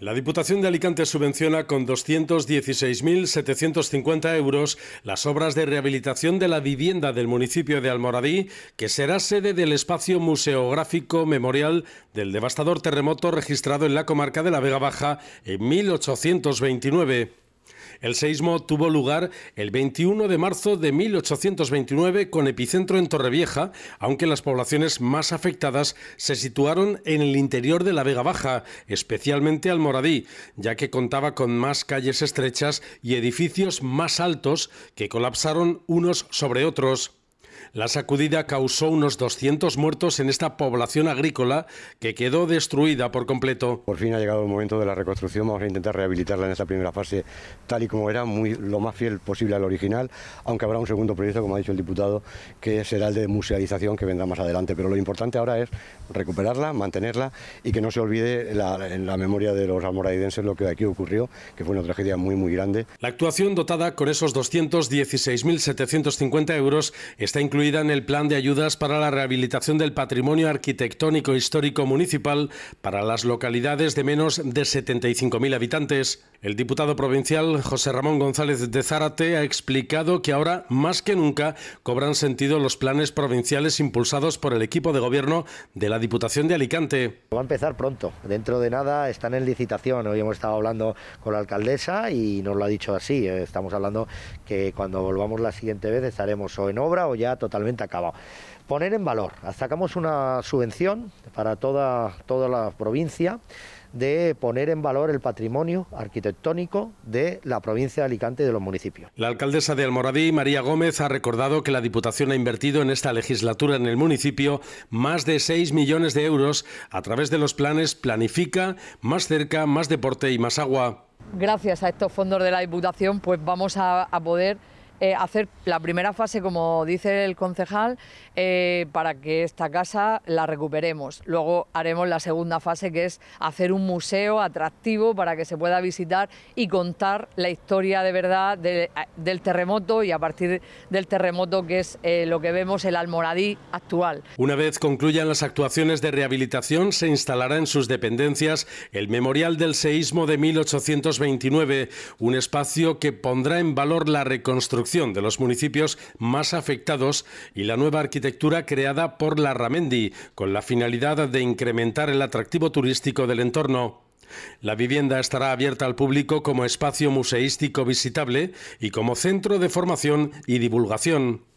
La Diputación de Alicante subvenciona con 216.750 euros las obras de rehabilitación de la vivienda del municipio de Almoradí, que será sede del espacio museográfico memorial del devastador terremoto registrado en la comarca de la Vega Baja en 1829. El seismo tuvo lugar el 21 de marzo de 1829 con epicentro en Torrevieja, aunque las poblaciones más afectadas se situaron en el interior de la Vega Baja, especialmente Almoradí, ya que contaba con más calles estrechas y edificios más altos que colapsaron unos sobre otros. La sacudida causó unos 200 muertos en esta población agrícola que quedó destruida por completo. Por fin ha llegado el momento de la reconstrucción, vamos a intentar rehabilitarla en esta primera fase tal y como era, lo más fiel posible al original, aunque habrá un segundo proyecto, como ha dicho el diputado, que será el de musealización que vendrá más adelante. Pero lo importante ahora es recuperarla, mantenerla y que no se olvide en la memoria de los almoraidenses lo que aquí ocurrió, que fue una tragedia muy, muy grande. La actuación dotada con esos 216.750 euros está incluida incluida en el Plan de Ayudas para la Rehabilitación del Patrimonio Arquitectónico e Histórico Municipal para las localidades de menos de 75.000 habitantes. El diputado provincial José Ramón González de Zárate ha explicado que ahora, más que nunca, cobran sentido los planes provinciales impulsados por el equipo de gobierno de la Diputación de Alicante. Va a empezar pronto, dentro de nada están en licitación. Hoy hemos estado hablando con la alcaldesa y nos lo ha dicho así. Eh, estamos hablando que cuando volvamos la siguiente vez estaremos o en obra o ya totalmente totalmente acabado. Poner en valor, sacamos una subvención para toda, toda la provincia de poner en valor el patrimonio arquitectónico de la provincia de Alicante y de los municipios. La alcaldesa de Almoradí, María Gómez, ha recordado que la Diputación ha invertido en esta legislatura en el municipio más de 6 millones de euros a través de los planes Planifica, Más Cerca, Más Deporte y Más Agua. Gracias a estos fondos de la Diputación, pues vamos a poder eh, hacer la primera fase, como dice el concejal, eh, para que esta casa la recuperemos. Luego haremos la segunda fase, que es hacer un museo atractivo para que se pueda visitar y contar la historia de verdad eh, del terremoto y a partir del terremoto, que es lo que vemos el almoradí actual. Una vez concluyan las actuaciones de rehabilitación, se instalará en sus dependencias el Memorial del Seísmo de 1829, un espacio que pondrá en valor la reconstrucción de los municipios más afectados y la nueva arquitectura creada por la Ramendi, con la finalidad de incrementar el atractivo turístico del entorno. La vivienda estará abierta al público como espacio museístico visitable y como centro de formación y divulgación.